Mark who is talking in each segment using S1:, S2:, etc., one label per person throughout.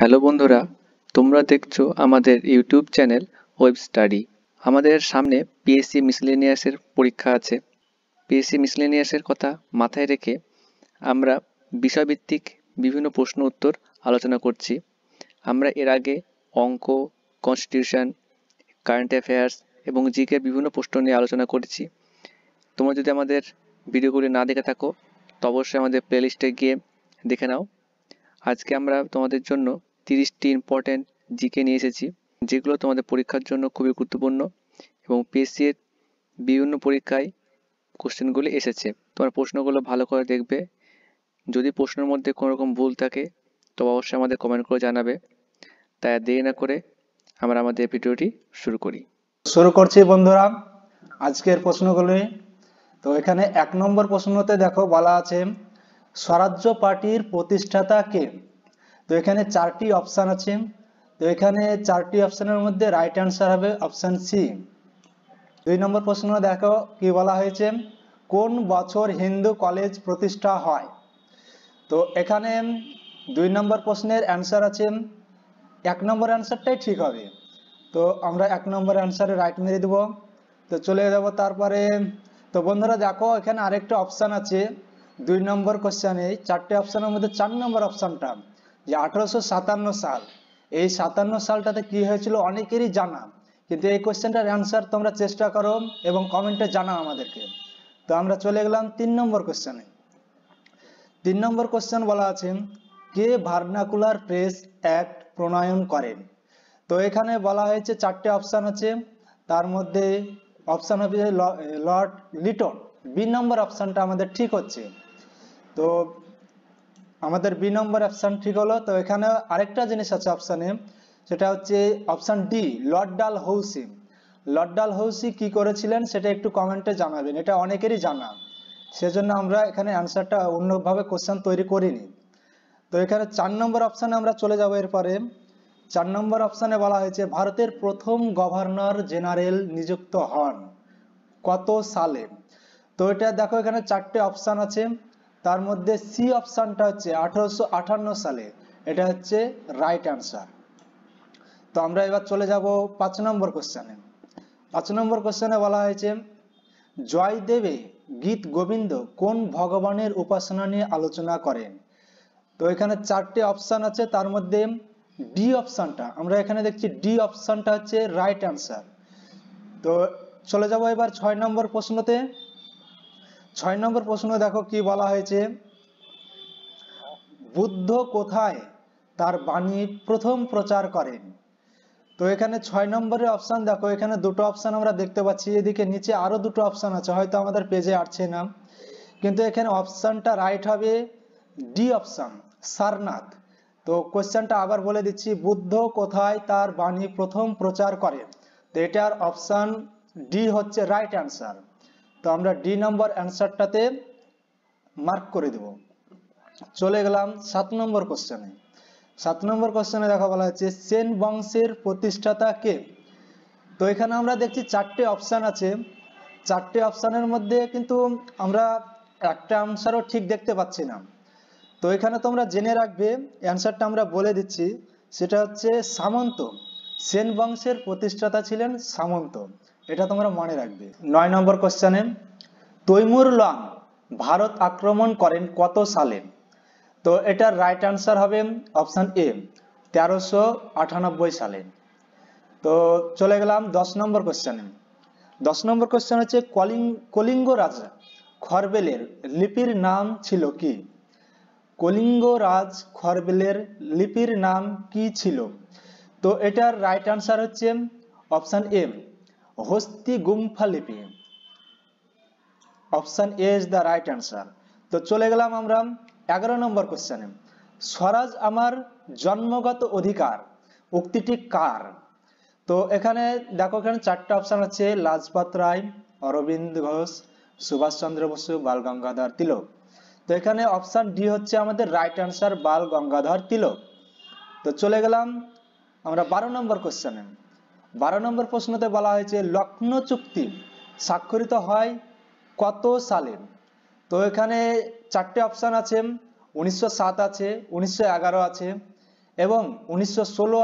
S1: hello বন্ধুরা তোমরা দেখছো আমাদের ইউটিউব চ্যানেল ওয়েব স্টাডি আমাদের সামনে পিএসসি মিসলেনিয়াসের পরীক্ষা আছে পিএসসি মিসলেনিয়াসের কথা মাথায় রেখে আমরা বিষয়ভিত্তিক বিভিন্ন প্রশ্ন উত্তর আলোচনা করছি আমরা এর আগে অঙ্ক কনস্টিটিউশন কারেন্ট অ্যাফেয়ার্স এবং জিকের বিভিন্ন প্রশ্ন নিয়ে আলোচনা করেছি তোমরা যদি আমাদের ভিডিওগুলি না দেখে থাকো তো অবশ্যই আমাদের প্লেলিস্টে গিয়ে দেখে নাও আজকে আমরা তোমাদের জন্য তিরিশটি ইম্পর্ট্যান্ট জিকে নিয়ে এসেছি যেগুলো তোমাদের পরীক্ষার জন্য খুবই গুরুত্বপূর্ণ এবং এর বিভিন্ন পরীক্ষায় কোশ্চেনগুলি এসেছে তোমার প্রশ্নগুলো ভালো করে দেখবে যদি প্রশ্নের মধ্যে কোনো রকম ভুল থাকে তবে অবশ্যই আমাদের কমেন্ট করে জানাবে তাই দেরি না করে আমরা আমাদের ভিডিওটি শুরু করি শুরু করছি বন্ধুরা আজকের প্রশ্নগুলি তো এখানে এক নম্বর প্রশ্নতে দেখো বলা আছে স্বরাজ্য পার্টির প্রতিষ্ঠাতা কে তো এখানে চারটি অপশান আছে তো এখানে চারটি অপশানের মধ্যে রাইট অ্যান্সার হবে অপশান সি দুই নম্বর প্রশ্ন দেখো কি বলা হয়েছে কোন বছর হিন্দু কলেজ প্রতিষ্ঠা হয় তো এখানে দুই নম্বর প্রশ্নের অ্যান্সার আছে এক নম্বর অ্যান্সারটাই ঠিক হবে তো আমরা এক নম্বর অ্যান্সারে রাইট মেরে দেবো তো চলে যাবো তারপরে তো বন্ধুরা দেখো এখানে আরেকটা অপশান আছে দুই নম্বর কোশ্চেনে চারটে অপশানের মধ্যে চার নম্বর অপশানটা যে আঠারোশো সাতান্ন সাল এই সাতান্ন সালটাতে কি হয়েছিল অনেকেরই জানা কিন্তু এই কোয়েশ্চেনটার অ্যান্সার তোমরা চেষ্টা করো এবং কমেন্টে জানাও আমাদেরকে তো আমরা চলে গেলাম তিন নম্বর কোয়েশ্চেনে তিন নম্বর কোয়েশ্চেন বলা আছে কে ভার্নাকুলার প্রেস অ্যাক্ট প্রণয়ন করেন তো এখানে বলা হয়েছে চারটে অপশান আছে তার মধ্যে অপশান হবে লর্ড লিটন বি নম্বর অপশানটা আমাদের ঠিক হচ্ছে তো আমাদের বি নম্বর অপশান ঠিক হলো তো এখানে আরেকটা জিনিস আছে অপশানে সেটা হচ্ছে অপশান ডি লডডাল হৌসি লডডাল হৌসি কি করেছিলেন সেটা একটু কমেন্টে জানাবেন এটা অনেকেরই জানা সেজন্য আমরা এখানে অ্যান্সারটা অন্যভাবে কোশ্চেন তৈরি করিনি তো এখানে চার নম্বর অপশানে আমরা চলে যাবো এরপরে চার নম্বর অপশানে বলা হয়েছে ভারতের প্রথম গভর্নর জেনারেল নিযুক্ত হন কত সালে তো এটা দেখো এখানে চারটে অপশান আছে তার মধ্যে সি অপশানটা হচ্ছে আঠারোশো সালে এটা হচ্ছে রাইট অ্যান্সার তো আমরা এবার চলে যাব পাঁচ নম্বর কোশ্চেনে পাঁচ নম্বর কোশ্চেনে বলা হয়েছে জয়দেবে গীত গোবিন্দ কোন ভগবানের উপাসনা নিয়ে আলোচনা করেন তো এখানে চারটে অপশান আছে তার মধ্যে ডি অপশানটা আমরা এখানে দেখছি ডি অপশানটা হচ্ছে রাইট অ্যান্সার তো চলে যাব এবার ছয় নম্বর প্রশ্নতে ছয় নম্বর প্রশ্ন দেখো কি বলা হয়েছে বুদ্ধ কোথায় তার বাণী প্রথম প্রচার করেন তো এখানে ছয় নম্বরের অপশান দেখো এখানে দুটো অপশান আমরা দেখতে পাচ্ছি এদিকে নিচে আরও দুটো অপশান আছে হয়তো আমাদের পেজে আসছে না কিন্তু এখানে অপশানটা রাইট হবে ডি অপশান সারনাথ তো কোয়েশ্চেনটা আবার বলে দিচ্ছি বুদ্ধ কোথায় তার বাণী প্রথম প্রচার করে তো এটার অপশান ডি হচ্ছে রাইট অ্যান্সার তো আমরা ডি নাম্বার অ্যান্সারটাতে মার্ক করে দেব চলে গেলাম সাত নম্বর কোশ্চেনে সাত নম্বর কোশ্চেনে দেখা বলা হচ্ছে সেন বংশের প্রতিষ্ঠাতা কে তো এখানে আমরা দেখছি চারটে অপশান আছে চারটে অপশানের মধ্যে কিন্তু আমরা একটা অ্যান্সারও ঠিক দেখতে পাচ্ছি না তো এখানে তোমরা জেনে রাখবে অ্যান্সারটা আমরা বলে দিচ্ছি সেটা হচ্ছে সামন্ত সেন বংশের প্রতিষ্ঠাতা ছিলেন সামন্ত এটা তোমরা মনে রাখবে নয় নম্বর কোশ্চেনে তৈমুর লং ভারত আক্রমণ করেন কত সালে তো এটার রাইট আনসার হবে অপশান এ তেরোশো আটানব্বই সালে তো চলে গেলাম দশ নম্বর কোশ্চেনে দশ নম্বর কোশ্চেন হচ্ছে কলিং কলিঙ্গ রাজা খরবেলের লিপির নাম ছিল কি কলিঙ্গ রাজ খরবেলের লিপির নাম কি ছিল তো এটার রাইট আনসার হচ্ছে অপশান এম হস্তি গুম্ফা লিপি option A is the right answer তো চলে গেলাম আমরা এগারো নম্বর কোশ্চেনে স্বরাজ আমার জন্মগত অধিকার উক্তিটি কার তো এখানে দেখো এখানে চারটা অপশন আছে লাজপত রায় অরবিন্দ ঘোষ সুভাষ চন্দ্র বসু বাল গঙ্গাধর তিলক তো এখানে অপশন ডি হচ্ছে আমাদের রাইট অ্যান্সার বাল গঙ্গাধর তিলক তো চলে গেলাম আমরা বারো নম্বর কোশ্চেনে বারো নম্বর প্রশ্নতে বলা হয়েছে লক্ষ্ণৌ চুক্তি স্বাক্ষরিত হয় কত সালে তো এখানে চারটে অপশান আছে উনিশশো আছে উনিশশো আছে এবং উনিশশো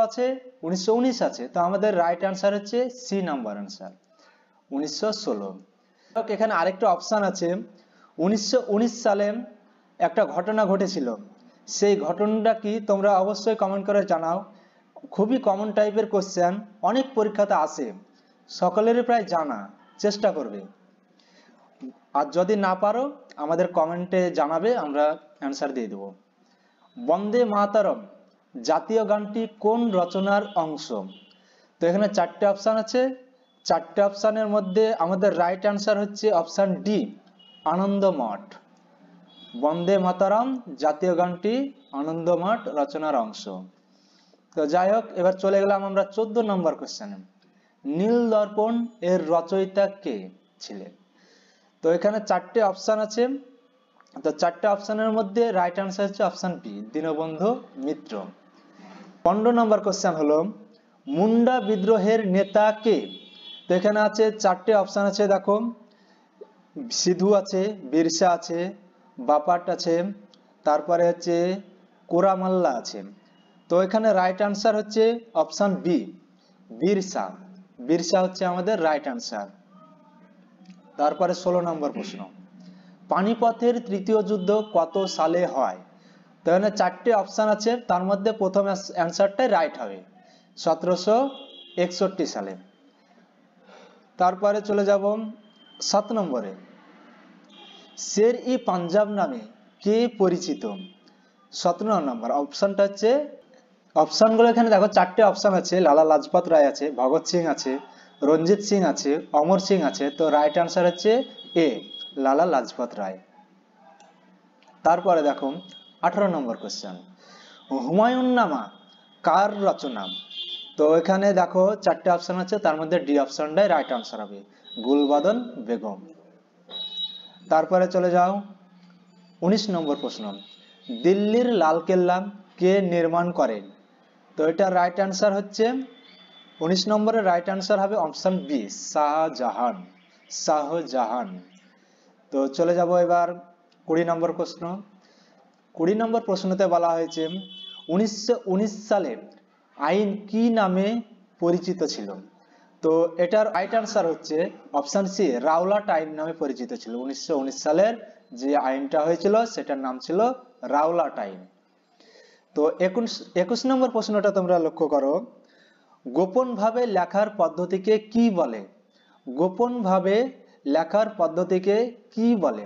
S1: আছে উনিশশো আছে তো আমাদের রাইট অ্যান্সার হচ্ছে সি নাম্বার অ্যান্সার উনিশশো এখানে আরেকটা অপশান আছে উনিশশো সালে একটা ঘটনা ঘটেছিল সেই ঘটনাটা কি তোমরা অবশ্যই কমেন্ট করে জানাও খুবই কমন টাইপের কোশ্চেন অনেক পরীক্ষাতে আসে সকলেরই প্রায় জানা চেষ্টা করবে আর যদি না পারো আমাদের কমেন্টে জানাবে আমরা অ্যান্সার দিয়ে দেব বন্দে মাতারম জাতীয় গানটি কোন রচনার অংশ তো এখানে চারটে অপশান আছে চারটে অপশানের মধ্যে আমাদের রাইট অ্যান্সার হচ্ছে option D Anandamath Bande Mataram জাতীয় গানটি আনন্দ মঠ রচনার অংশ তো যাই হোক এবার চলে গেলাম আমরা চোদ্দ নম্বর কোয়েশ্চেন নীল দর্পণ এর রচয়িতা কে ছিলেন তো এখানে চারটে অপশান আছে তো চারটে অপশানের মধ্যে রাইট আনসার হচ্ছে অপশান বি দীনবন্ধু মিত্র পনেরো নম্বর কোশ্চেন হলো মুন্ডা বিদ্রোহের নেতা কে তো এখানে আছে চারটে অপশান আছে দেখো সিধু আছে বিরসা আছে বাপাট আছে তারপরে হচ্ছে কোরামাল্লা আছে তো এখানে রাইট আনসার হচ্ছে অপশান বি বিরসা বিরসা হচ্ছে আমাদের রাইট আনসার তারপরে ষোলো নম্বর প্রশ্ন পানিপথের তৃতীয় যুদ্ধ কত সালে হয় তো এখানে চারটে অপশান আছে তার মধ্যে প্রথম অ্যান্সারটাই রাইট হবে সতেরোশো একষট্টি সালে তারপরে চলে যাব সাত নম্বরে শের ই পাঞ্জাব নামে কে পরিচিত সতেরো নম্বর অপশানটা হচ্ছে অপশানগুলো এখানে দেখো চারটে অপশন আছে লালা লাজপত রায় আছে ভগৎ সিং আছে রঞ্জিত সিং আছে অমর সিং আছে তো রাইট আনসার হচ্ছে এ লালা লাজপত রায় তারপরে দেখো আঠারো নম্বর কোশ্চেন হুমায়ুন নামা কার রচনা তো এখানে দেখো চারটে অপশন আছে তার মধ্যে ডি অপশনটাই রাইট আনসার হবে গুলবাদন বেগম তারপরে চলে যাও উনিশ নম্বর প্রশ্ন দিল্লির লালকেল্লা কে নির্মাণ করেন তো এটা রাইট অ্যান্সার হচ্ছে উনিশ নম্বরের রাইট অ্যান্সার হবে অপশন বি শাহজাহান শাহজাহান তো চলে যাব এবার কুড়ি নম্বর প্রশ্ন কুড়ি নম্বর প্রশ্নতে বলা হয়েছে উনিশশো সালে আইন কি নামে পরিচিত ছিল তো এটার রাইট অ্যান্সার হচ্ছে অপশান সি রাওলাট আইন নামে পরিচিত ছিল উনিশশো সালের যে আইনটা হয়েছিল সেটার নাম ছিল রাওলাট আইন তো একুশ একুশ নম্বর প্রশ্নটা তোমরা লক্ষ্য করো গোপনভাবে লেখার পদ্ধতিকে কি বলে গোপনভাবে লেখার পদ্ধতিকে কি বলে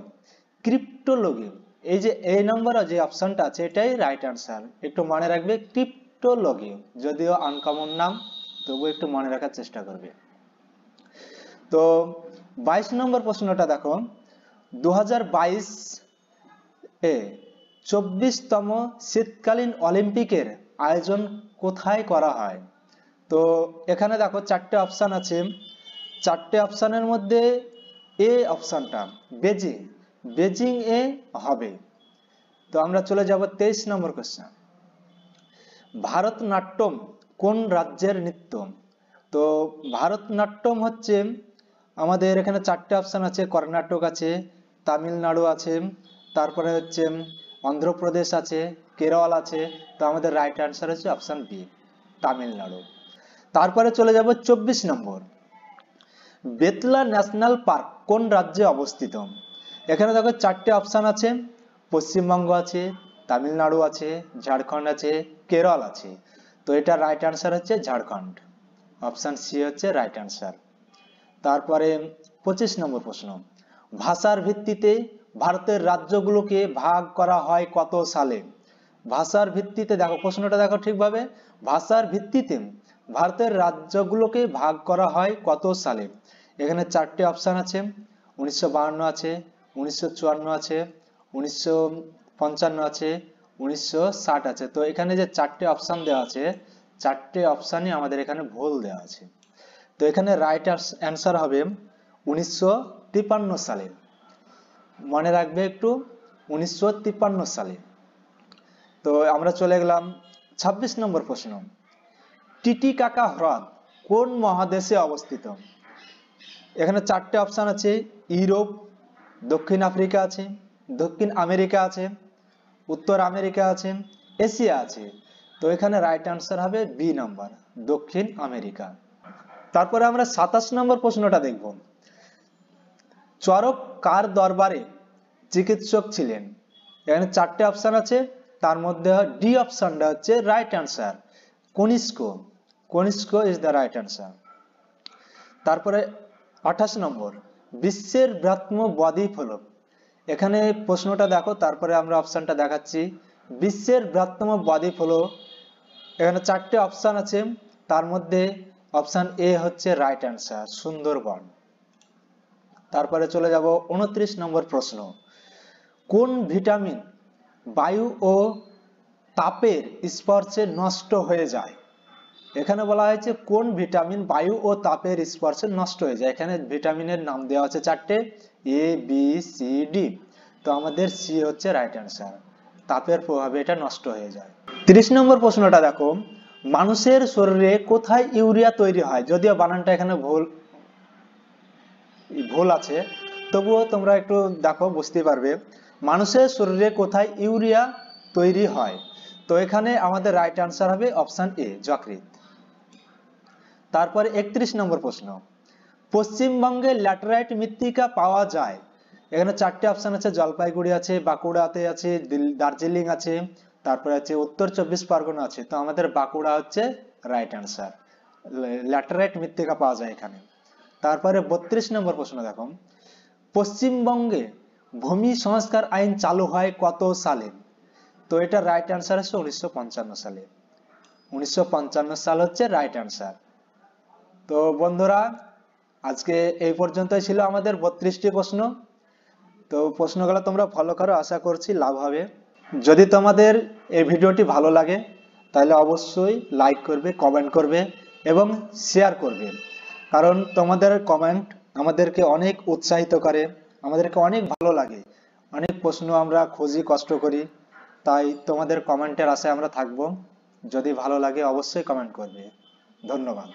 S1: ক্রিপ্টোলজি এই যে এই নম্বরে যে অপশনটা আছে এটাই রাইট আনসার একটু মনে রাখবে ক্রিপ্টোলজি যদিও আনকমন নাম তবু একটু মনে রাখার চেষ্টা করবে তো বাইশ নম্বর প্রশ্নটা দেখো দু এ চব্বিশতম শীতকালীন অলিম্পিকের আয়োজন কোথায় করা হয় তো এখানে দেখো চারটে অপশান আছে চারটে অপশানের মধ্যে এ অপশানটা বেজিং বেজিং এ হবে তো আমরা চলে যাব তেইশ নম্বর কোশ্চেন ভারতনাট্যম কোন রাজ্যের নৃত্য তো ভারতনাট্যম হচ্ছে আমাদের এখানে চারটে অপশান আছে কর্ণাটক আছে তামিলনাড়ু আছে তারপরে হচ্ছে অন্ধ্রপ্রদেশ আছে কেরল আছে তো আমাদের রাইট অ্যান্সার হচ্ছে অপশান বি তামিলনাড়ু তারপরে চলে যাব চব্বিশ নম্বর বেতলা ন্যাশনাল পার্ক কোন রাজ্যে অবস্থিত এখানে দেখো চারটে অপশান আছে পশ্চিমবঙ্গ আছে তামিলনাড়ু আছে ঝাড়খণ্ড আছে কেরল আছে তো এটা রাইট অ্যান্সার হচ্ছে ঝাড়খণ্ড অপশান সি হচ্ছে রাইট অ্যান্সার তারপরে পঁচিশ নম্বর প্রশ্ন ভাষার ভিত্তিতে ভারতের রাজ্যগুলোকে ভাগ করা হয় কত সালে ভাষার ভিত্তিতে দেখো প্রশ্নটা দেখো ঠিকভাবে ভাষার ভিত্তিতে ভারতের রাজ্যগুলোকে ভাগ করা হয় কত সালে এখানে চারটে অপশান আছে উনিশশো আছে উনিশশো আছে উনিশশো আছে উনিশশো আছে তো এখানে যে চারটে অপশান দেওয়া আছে চারটে অপশানই আমাদের এখানে ভুল দেওয়া আছে তো এখানে রাইট অ্যান্সার হবে উনিশশো সালে মনে রাখবে একটু উনিশশো সালে তো আমরা চলে গেলাম ২৬ নম্বর প্রশ্ন টিটিকাকা হ্রদ কোন মহাদেশে অবস্থিত এখানে চারটে অপশান আছে ইউরোপ দক্ষিণ আফ্রিকা আছে দক্ষিণ আমেরিকা আছে উত্তর আমেরিকা আছে এশিয়া আছে তো এখানে রাইট আনসার হবে বি নাম্বার দক্ষিণ আমেরিকা তারপরে আমরা সাতাশ নম্বর প্রশ্নটা দেখব চরক কার দরবারে চিকিৎসক ছিলেন এখানে চারটে অপশান আছে তার মধ্যে ডি অপশানটা হচ্ছে right answer Kanishka Kanishka is the right answer তারপরে আঠাশ নম্বর বিশ্বের বৃহত্তম বদ্বীপ হল এখানে প্রশ্নটা দেখো তারপরে আমরা অপশানটা দেখাচ্ছি বিশ্বের বৃহত্তম বদ্বীপ হলো এখানে চারটে অপশান আছে তার মধ্যে অপশান এ হচ্ছে রাইট অ্যান্সার সুন্দরবন তারপরে চলে যাব উনত্রিশ নম্বর প্রশ্ন কোন ভিটামিন বায়ু ও তাপের স্পর্শে নষ্ট হয়ে যায় এখানে বলা হয়েছে কোন ভিটামিন বায়ু ও তাপের স্পর্শে নষ্ট হয়ে যায় এখানে ভিটামিনের নাম দেওয়া আছে চারটে এ বি সি ডি তো আমাদের সি হচ্ছে রাইট অ্যান্সার তাপের প্রভাবে এটা নষ্ট হয়ে যায় 30 নম্বর প্রশ্নটা দেখো মানুষের শরীরে কোথায় ইউরিয়া তৈরি হয় যদিও বানানটা এখানে ভুল ভুল আছে তবুও তোমরা একটু দেখো বুঝতে পারবে মানুষের শরীরে কোথায় ইউরিয়া তৈরি হয় তো এখানে আমাদের রাইট আনসার হবে অপশান এ যকৃত তারপরে একত্রিশ নম্বর প্রশ্ন পশ্চিমবঙ্গে ল্যাটেরাইট মৃত্তিকা পাওয়া যায় এখানে চারটে অপশান আছে জলপাইগুড়ি আছে বাঁকুড়াতে আছে দার্জিলিং আছে তারপরে আছে উত্তর চব্বিশ পরগনা আছে তো আমাদের বাঁকুড়া হচ্ছে রাইট আনসার ল্যাটেরাইট মৃত্তিকা পাওয়া যায় এখানে তারপরে বত্রিশ নম্বর প্রশ্ন দেখো পশ্চিমবঙ্গে ভূমি সংস্কার আইন চালু হয় কত সালে তো এটা রাইট অ্যান্সার হচ্ছে উনিশশো সালে উনিশশো সাল হচ্ছে রাইট অ্যান্সার তো বন্ধুরা আজকে এই পর্যন্তই ছিল আমাদের বত্রিশটি প্রশ্ন তো প্রশ্নগুলো তোমরা ফলো করো আশা করছি লাভ হবে যদি তোমাদের এই ভিডিওটি ভালো লাগে তাহলে অবশ্যই লাইক করবে কমেন্ট করবে এবং শেয়ার করবে কারণ তোমাদের কমেন্ট আমাদেরকে অনেক উৎসাহিত করে আমাদেরকে অনেক ভালো লাগে অনেক প্রশ্ন আমরা খুঁজি কষ্ট করি তাই তোমাদের কমেন্টের আশায় আমরা থাকব যদি ভালো লাগে অবশ্যই কমেন্ট করবে ধন্যবাদ